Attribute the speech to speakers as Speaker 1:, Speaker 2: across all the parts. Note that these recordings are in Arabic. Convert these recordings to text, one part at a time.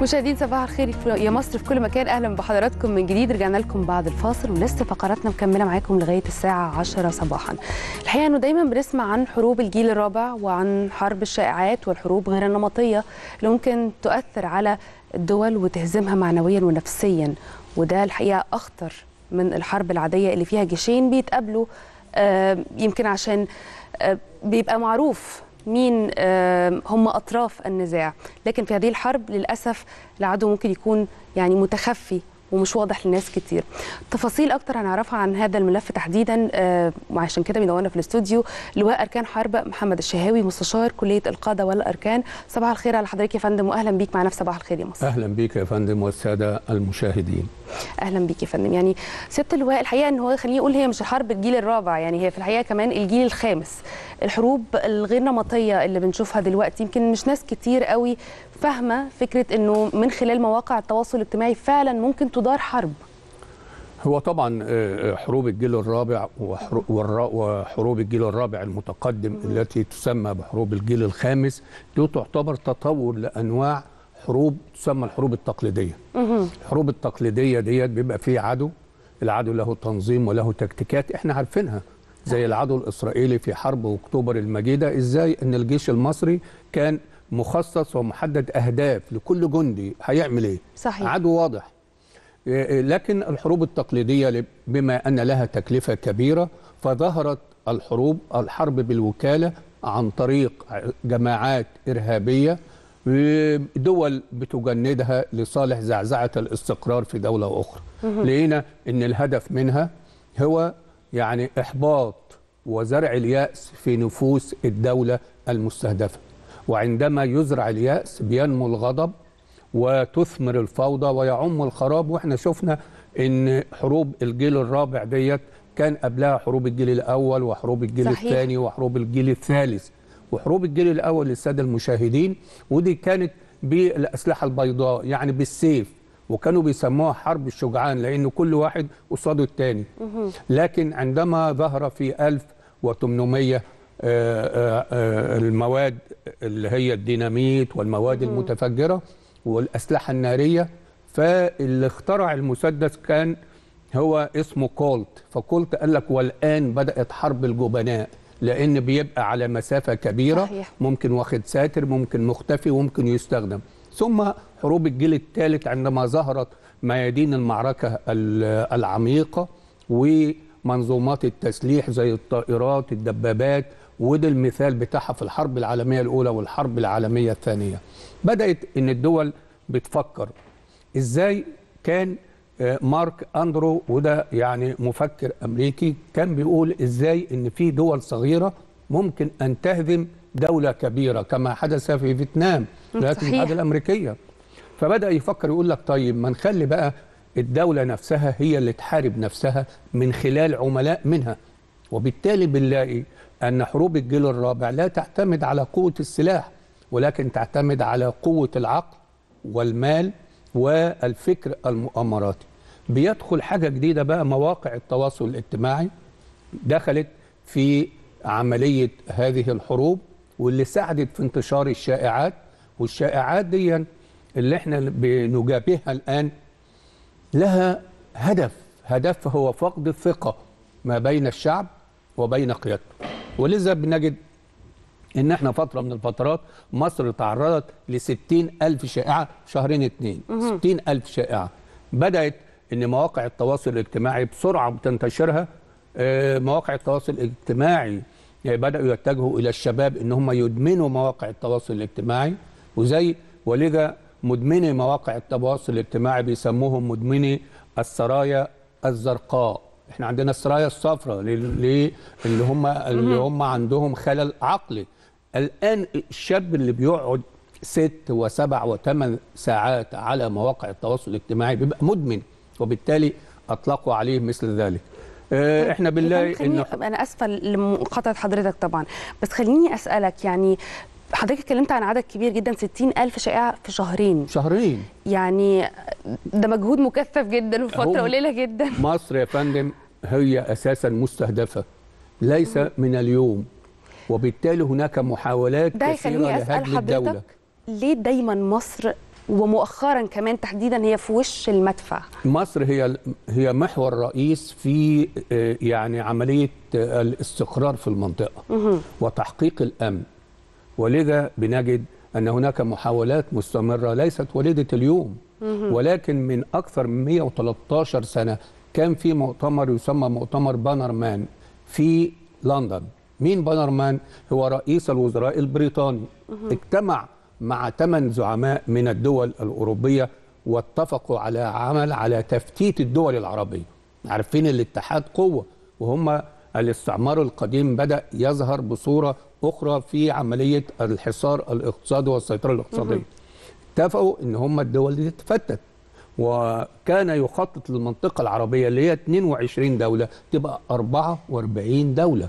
Speaker 1: مشاهدين صباح الخير يا مصر في كل مكان اهلا بحضراتكم من جديد رجعنا لكم بعد الفاصل ولسه فقراتنا مكمله معاكم لغايه الساعه 10 صباحا الحقيقه انه دايما بنسمع عن حروب الجيل الرابع وعن حرب الشائعات والحروب غير النمطيه اللي ممكن تؤثر على الدول وتهزمها معنويا ونفسيا وده الحقيقه اخطر من الحرب العاديه اللي فيها جيشين بيتقابلوا آه، يمكن عشان آه، بيبقى معروف مين هم اطراف النزاع لكن في هذه الحرب للاسف العدو ممكن يكون يعني متخفي ومش واضح لناس كتير تفاصيل اكتر هنعرفها عن هذا الملف تحديدا وعشان كده بينورنا في الاستوديو لواء اركان حرب محمد الشهاوي مستشار كليه القاده والاركان صباح الخير على حضرتك يا فندم واهلا بيك معنا في صباح الخير يا مصر
Speaker 2: اهلا بيك يا فندم والساده المشاهدين
Speaker 1: اهلا بيك يا فندم يعني سياده اللواء الحقيقه ان هو خليني اقول هي مش حرب الجيل الرابع يعني هي في الحقيقه كمان الجيل الخامس الحروب الغير نمطيه اللي بنشوفها دلوقتي يمكن مش ناس كتير قوي فاهمه فكره انه من خلال مواقع التواصل الاجتماعي فعلا ممكن تدار حرب
Speaker 2: هو طبعا آه، آه، حروب الجيل الرابع وحروب الجيل الرابع المتقدم التي تسمى بحروب الجيل الخامس دي تعتبر تطور لانواع حروب تسمى الحروب التقليديه الحروب التقليديه ديت بيبقى فيه عدو العدو له تنظيم وله تكتيكات احنا عارفينها زي العدو الإسرائيلي في حرب أكتوبر المجيدة إزاي أن الجيش المصري كان مخصص ومحدد أهداف لكل جندي هيعمل إيه صحيح. عدو واضح إيه، إيه، لكن الحروب التقليدية بما أن لها تكلفة كبيرة فظهرت الحروب الحرب بالوكالة عن طريق جماعات إرهابية دول بتجندها لصالح زعزعة الاستقرار في دولة أخرى لقينا أن الهدف منها هو يعني إحباط وزرع اليأس في نفوس الدولة المستهدفة وعندما يزرع اليأس بينمو الغضب وتثمر الفوضى ويعم الخراب واحنا شفنا ان حروب الجيل الرابع ديت كان قبلها حروب الجيل الاول وحروب الجيل صحيح. الثاني وحروب الجيل الثالث وحروب الجيل الاول للساده المشاهدين ودي كانت بالاسلحه البيضاء يعني بالسيف وكانوا بيسموها حرب الشجعان لأن كل واحد قصاده الثاني لكن عندما ظهر في 1800 آه، آه، آه، المواد اللي هي الديناميت والمواد المتفجرة والأسلحة النارية فاللي اخترع المسدس كان هو اسمه كولت فكولت قال لك والآن بدأت حرب الجبناء لأن بيبقى على مسافة كبيرة صحيح. ممكن واخد ساتر ممكن مختفي وممكن يستخدم ثم حروب الجيل الثالث عندما ظهرت ميادين المعركة العميقة ومنظومات التسليح زي الطائرات الدبابات وده المثال بتاعها في الحرب العالمية الأولى والحرب العالمية الثانية بدأت إن الدول بتفكر إزاي كان آه، مارك أندرو وده يعني مفكر أمريكي كان بيقول إزاي إن في دول صغيرة ممكن أن تهدم دولة كبيرة كما حدث في فيتنام الولايات المتحدة الأمريكية فبدأ يفكر يقول لك طيب ما نخلي بقى الدولة نفسها هي اللي تحارب نفسها من خلال عملاء منها وبالتالي بنلاقي أن حروب الجيل الرابع لا تعتمد على قوة السلاح ولكن تعتمد على قوة العقل والمال والفكر المؤامراتي بيدخل حاجة جديدة بقى مواقع التواصل الاجتماعي دخلت في عملية هذه الحروب واللي ساعدت في انتشار الشائعات والشائعات دي اللي احنا بنجابهها الآن لها هدف هدف هو فقد الثقة ما بين الشعب وبين قيادته ولذا بنجد ان احنا فترة من الفترات مصر تعرضت ل ألف شائعة شهرين اتنين ستين ألف شائعة بدأت ان مواقع التواصل الاجتماعي بسرعة بتنتشرها آه، مواقع التواصل الاجتماعي يعني بدأوا يتجهوا إلى الشباب إن هم يدمنوا مواقع التواصل الاجتماعي وزي ولذا مدمني مواقع التواصل الاجتماعي بيسموهم مدمني السرايا الزرقاء احنا عندنا السرايا الصفراء اللي هم اللي هم عندهم خلل عقلي الان الشاب اللي بيقعد ست وسبع وثمان ساعات على مواقع التواصل الاجتماعي بيبقى مدمن وبالتالي اطلقوا عليه مثل ذلك آه، طيب، احنا بنلاقي انه
Speaker 1: انا اسفه لمقاطعه حضرتك طبعا بس خليني اسالك يعني حضرتك اتكلمت عن عدد كبير جدا 60000 شائعه في
Speaker 2: شهرين شهرين
Speaker 1: يعني ده مجهود مكثف جدا في فتره قليله جدا
Speaker 2: مصر يا فندم هي اساسا مستهدفه ليس من اليوم وبالتالي هناك محاولات ده كثيره لهدم الدوله
Speaker 1: ليه دايما مصر ومؤخرا كمان تحديدا هي في وش المدفع
Speaker 2: مصر هي هي محور رئيس في آه، يعني عمليه آه، الاستقرار في المنطقه وتحقيق الامن ولذا بنجد أن هناك محاولات مستمرة ليست وليدة اليوم ولكن من أكثر من 113 سنة كان في مؤتمر يسمى مؤتمر بانرمان في لندن مين بانرمان هو رئيس الوزراء البريطاني اجتمع مع ثمان زعماء من الدول الأوروبية واتفقوا على عمل على تفتيت الدول العربية عارفين الاتحاد قوة وهم الاستعمار القديم بدأ يظهر بصورة اخرى في عمليه الحصار الاقتصادي والسيطره الاقتصاديه. اتفقوا ان هم الدول دي تتفتت وكان يخطط للمنطقه العربيه اللي هي 22 دوله تبقى 44 دوله.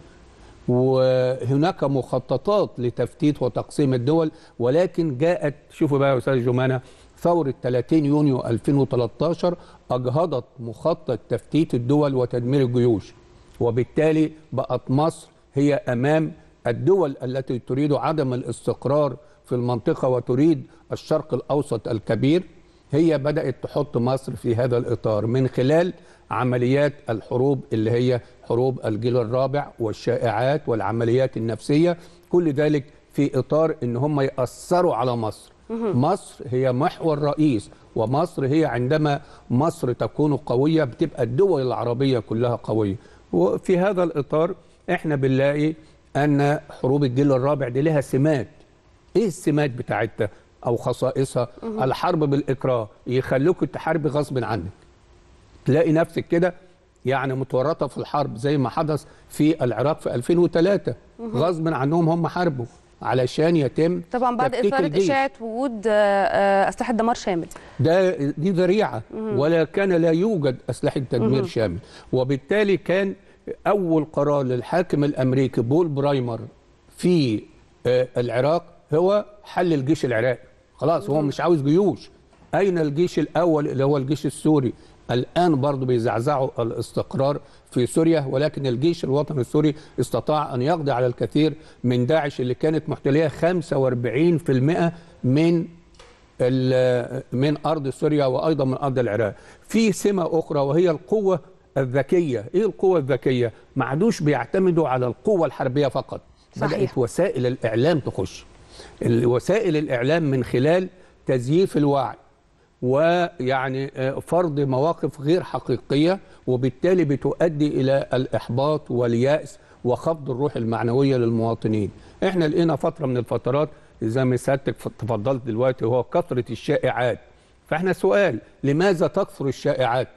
Speaker 2: وهناك مخططات لتفتيت وتقسيم الدول ولكن جاءت شوفوا بقى يا استاذ جمانه ثورة 30 يونيو 2013 أجهضت مخطط تفتيت الدول وتدمير الجيوش وبالتالي بقت مصر هي أمام الدول التي تريد عدم الاستقرار في المنطقة وتريد الشرق الأوسط الكبير هي بدأت تحط مصر في هذا الإطار من خلال عمليات الحروب اللي هي حروب الجيل الرابع والشائعات والعمليات النفسية كل ذلك في إطار إن هم يأثروا على مصر مصر هي محور رئيس ومصر هي عندما مصر تكون قوية بتبقى الدول العربية كلها قوية وفي هذا الإطار إحنا بنلاقي ان حروب الجيل الرابع دي لها سمات ايه السمات بتاعتها او خصائصها الحرب بالاكراه يخلوك تحاربي غصب عنك تلاقي نفسك كده يعني متورطه في الحرب زي ما حدث في العراق في 2003 غصب عنهم هم حاربوا علشان يتم طبعا بعد اثاره اشاعه
Speaker 1: وجود آه، آه، اسلحه دمار شامل
Speaker 2: ده دي ذريعه ولا كان لا يوجد اسلحه تدمير شامل وبالتالي كان اول قرار للحاكم الامريكي بول برايمر في آه، العراق هو حل الجيش العراقي خلاص هو مش عاوز جيوش اين الجيش الاول اللي هو الجيش السوري الان برضه بيزعزعوا الاستقرار في سوريا ولكن الجيش الوطني السوري استطاع ان يقضي على الكثير من داعش اللي كانت محتليه 45% من من ارض سوريا وايضا من ارض العراق في سمه اخرى وهي القوه الذكيه ايه القوه الذكيه ما عادوش بيعتمدوا على القوه الحربيه فقط صحيح. بدات وسائل الاعلام تخش وسائل الاعلام من خلال تزييف الوعي ويعني آه، فرض مواقف غير حقيقيه وبالتالي بتؤدي الى الاحباط والياس وخفض الروح المعنويه للمواطنين احنا لقينا فتره من الفترات زي ما سيادتك تفضلت دلوقتي هو كثره الشائعات فاحنا سؤال لماذا تكثر الشائعات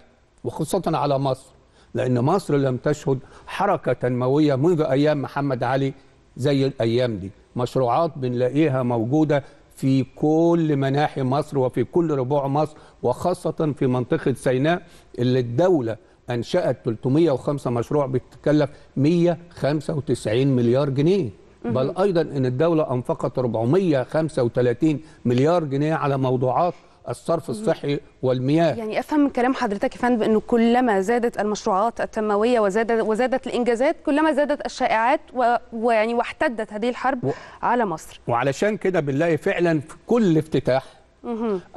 Speaker 2: وخاصة على مصر لأن مصر لم تشهد حركة تنموية منذ أيام محمد علي زي الأيام دي مشروعات بنلاقيها موجودة في كل مناحي مصر وفي كل ربوع مصر وخاصة في منطقة سيناء اللي الدولة أنشأت 305 مشروع بتتكلف 195 مليار جنيه بل أيضا أن الدولة أنفقت 435 مليار جنيه على موضوعات الصرف الصحي والمياه
Speaker 1: يعني افهم من كلام حضرتك يا فندم انه كلما زادت المشروعات التنمويه وزادت وزادت الانجازات كلما زادت الشائعات ويعني واحتدت هذه الحرب و... على مصر
Speaker 2: وعلشان كده بنلاقي فعلا في كل افتتاح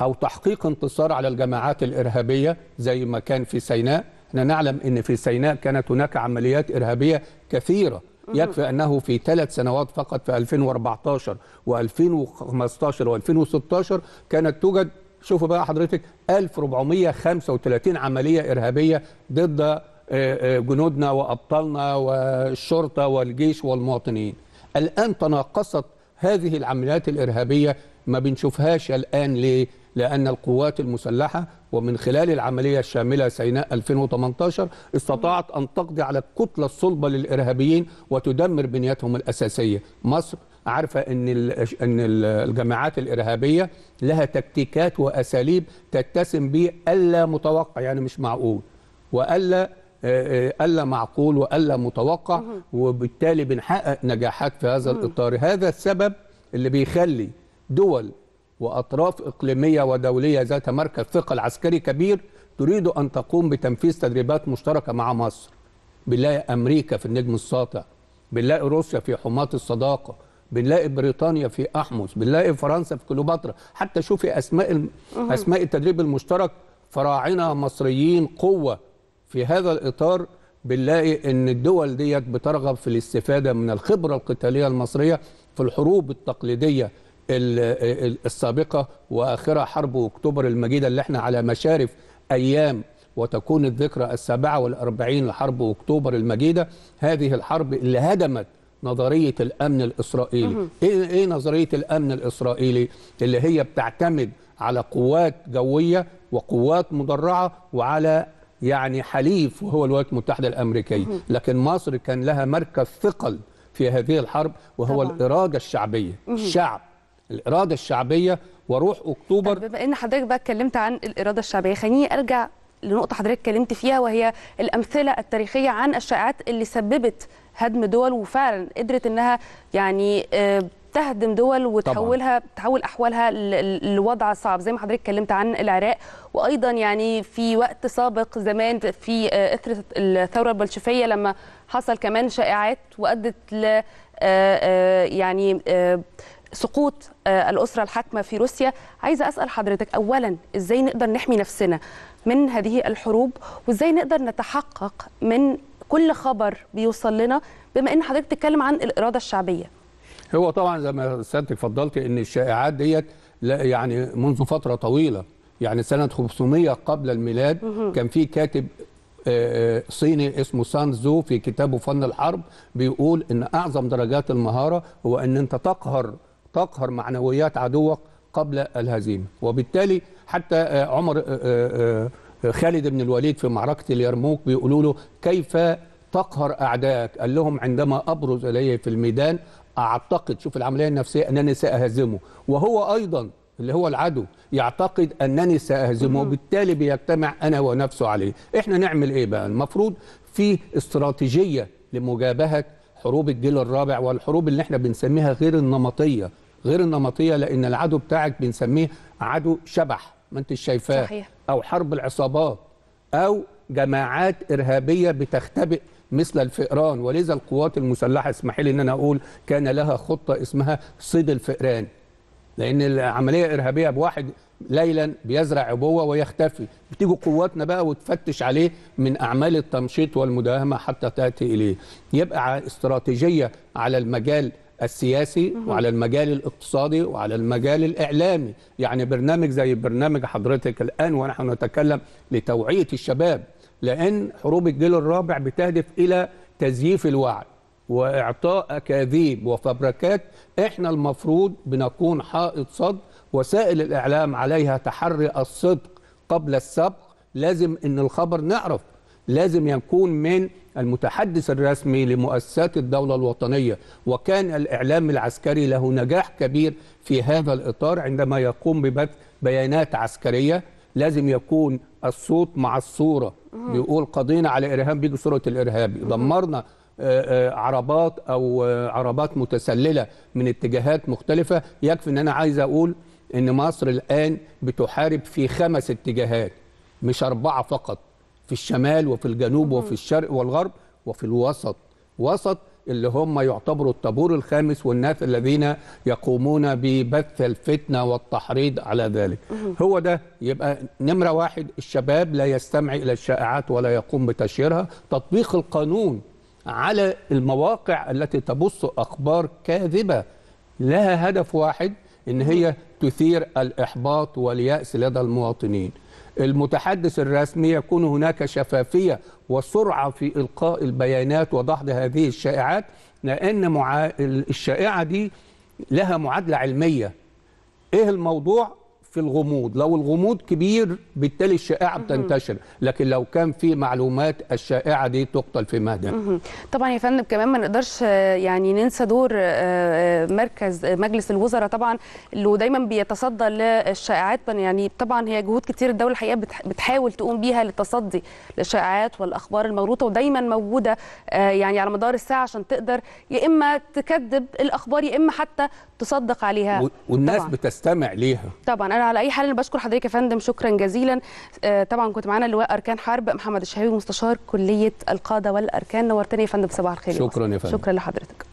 Speaker 2: او تحقيق انتصار على الجماعات الارهابيه زي ما كان في سيناء احنا نعلم ان في سيناء كانت هناك عمليات ارهابيه كثيره يكفي انه في ثلاث سنوات فقط في 2014 و2015 و2016 كانت توجد شوفوا بقى حضرتك 1435 عملية إرهابية ضد آه، آه، جنودنا وأبطالنا والشرطة والجيش والمواطنين الآن تناقصت هذه العمليات الإرهابية ما بنشوفهاش الآن ليه؟ لأن القوات المسلحة ومن خلال العملية الشاملة سيناء 2018 استطاعت أن تقضي على الكتلة الصلبة للإرهابيين وتدمر بنيتهم الأساسية مصر عارفه ان ان الجماعات الارهابيه لها تكتيكات واساليب تتسم به الا متوقع يعني مش معقول والا آه، آه، الا معقول والا متوقع وبالتالي بنحقق نجاحات في هذا الاطار هذا السبب اللي بيخلي دول واطراف اقليميه ودوليه ذات مركز ثقل عسكري كبير تريد ان تقوم بتنفيذ تدريبات مشتركه مع مصر بنلاقي امريكا في النجم الساطع بنلاقي روسيا في حماة الصداقه بنلاقي بريطانيا في احمس بنلاقي فرنسا في كليوباترا حتى شوفي اسماء اسماء التدريب المشترك فراعنه مصريين قوه في هذا الاطار بنلاقي ان الدول ديت بترغب في الاستفاده من الخبره القتاليه المصريه في الحروب التقليديه السابقه واخرها حرب اكتوبر المجيده اللي احنا على مشارف ايام وتكون الذكرى السابعه والاربعين لحرب اكتوبر المجيده هذه الحرب اللي هدمت نظريه الامن الاسرائيلي ايه ايه نظريه الامن الاسرائيلي اللي هي بتعتمد على قوات جويه وقوات مدرعه وعلى يعني حليف وهو الولايات المتحده الامريكيه لكن مصر كان لها مركز ثقل في هذه الحرب وهو طبعا. الاراده الشعبيه الشعب الاراده الشعبيه وروح اكتوبر طيب،
Speaker 1: بما ان حضرتك بقى اتكلمت عن الاراده الشعبيه خليني ارجع لنقطه حضرتك كلمت فيها وهي الامثله التاريخيه عن الشائعات اللي سببت هدم دول وفعلا قدرت انها يعني آه، تهدم دول وتحولها طبعا. تحول احوالها لوضع صعب زي ما حضرتك اتكلمت عن العراق وايضا يعني في وقت سابق زمان في آه، اثر الثوره البلشفيه لما حصل كمان شائعات وادت ل آه، يعني سقوط آه، الأسرة الحاكمة في روسيا عايزة أسأل حضرتك أولا إزاي نقدر نحمي نفسنا من هذه الحروب وإزاي نقدر نتحقق من كل خبر بيوصل لنا بما أن حضرتك بتتكلم عن الإرادة الشعبية
Speaker 2: هو طبعا زي ما سيادتك اتفضلتي ان الشائعات ديت يعني منذ فتره طويله يعني سنه 500 قبل الميلاد كان في كاتب آه، آه، صيني اسمه سانزو في كتابه فن الحرب بيقول ان اعظم درجات المهاره هو ان انت تقهر تقهر معنويات عدوك قبل الهزيمة وبالتالي حتى آه، عمر آه، آه، خالد بن الوليد في معركة اليرموك بيقولوا له كيف تقهر أعدائك قال لهم عندما أبرز إليه في الميدان أعتقد شوف العملية النفسية أنني سأهزمه وهو أيضا اللي هو العدو يعتقد أنني سأهزمه وبالتالي بيجتمع أنا ونفسه عليه إحنا نعمل إيه بقى المفروض في استراتيجية لمجابهة حروب الجيل الرابع والحروب اللي احنا بنسميها غير النمطية غير النمطيه لان العدو بتاعك بنسميه عدو شبح ما انت شايفاه صحيح. او حرب العصابات او جماعات ارهابيه بتختبئ مثل الفئران ولذا القوات المسلحه اسمح لي ان انا اقول كان لها خطه اسمها صيد الفئران لان العمليه ارهابيه بواحد ليلا بيزرع عبوه ويختفي بتيجي قواتنا بقى وتفتش عليه من اعمال التمشيط والمداهمه حتى تاتي اليه يبقى استراتيجيه على المجال السياسي وعلى المجال الاقتصادي وعلى المجال الإعلامي يعني برنامج زي برنامج حضرتك الآن ونحن نتكلم لتوعية الشباب لأن حروب الجيل الرابع بتهدف إلى تزييف الوعي وإعطاء أكاذيب وفبركات إحنا المفروض بنكون حائط صد وسائل الإعلام عليها تحري الصدق قبل السبق لازم ان الخبر نعرف لازم يكون من المتحدث الرسمي لمؤسسات الدولة الوطنية وكان الإعلام العسكري له نجاح كبير في هذا الإطار عندما يقوم ببث بيانات عسكرية لازم يكون الصوت مع الصورة بيقول قضينا على إرهاب بيجي صورة الإرهاب دمرنا آه، آه، عربات أو آه، عربات متسللة من اتجاهات مختلفة يكفي أن أنا عايز أقول أن مصر الآن بتحارب في خمس اتجاهات مش أربعة فقط في الشمال وفي الجنوب وفي الشرق والغرب وفي الوسط وسط اللي هم يعتبروا الطابور الخامس والناس الذين يقومون ببث الفتنة والتحريض على ذلك هو ده يبقى نمرة واحد الشباب لا يستمع إلى الشائعات ولا يقوم بتشهيرها تطبيق القانون على المواقع التي تبص أخبار كاذبة لها هدف واحد إن هي تثير الإحباط واليأس لدى المواطنين المتحدث الرسمي يكون هناك شفافية وسرعة في إلقاء البيانات وضحض هذه الشائعات لأن الشائعة دي لها معادلة علمية إيه الموضوع في الغموض لو الغموض كبير بالتالي الشائعة بتنتشر لكن لو كان في معلومات الشائعة دي تقتل في مهدها
Speaker 1: طبعا يا فندم كمان ما نقدرش آه، يعني ننسى دور آه، آه، مركز مجلس الوزراء طبعا اللي دايما بيتصدى للشائعات يعني طبعا هي جهود كتير الدولة الحقيقة بتحاول تقوم بيها للتصدي للشائعات والأخبار المغلوطة ودايما موجودة يعني على مدار الساعة عشان تقدر يا إما تكذب الأخبار يا إما حتى تصدق عليها والناس طبعاً.
Speaker 2: بتستمع ليها
Speaker 1: طبعا انا على اي حال انا بشكر حضرتك يا فندم شكرا جزيلا آه، طبعا كنت معانا اللواء اركان حرب محمد الشهيوي مستشار كليه القاده والاركان نورتني يا فندم صباح الخير شكرا يا فندم شكرا لحضرتك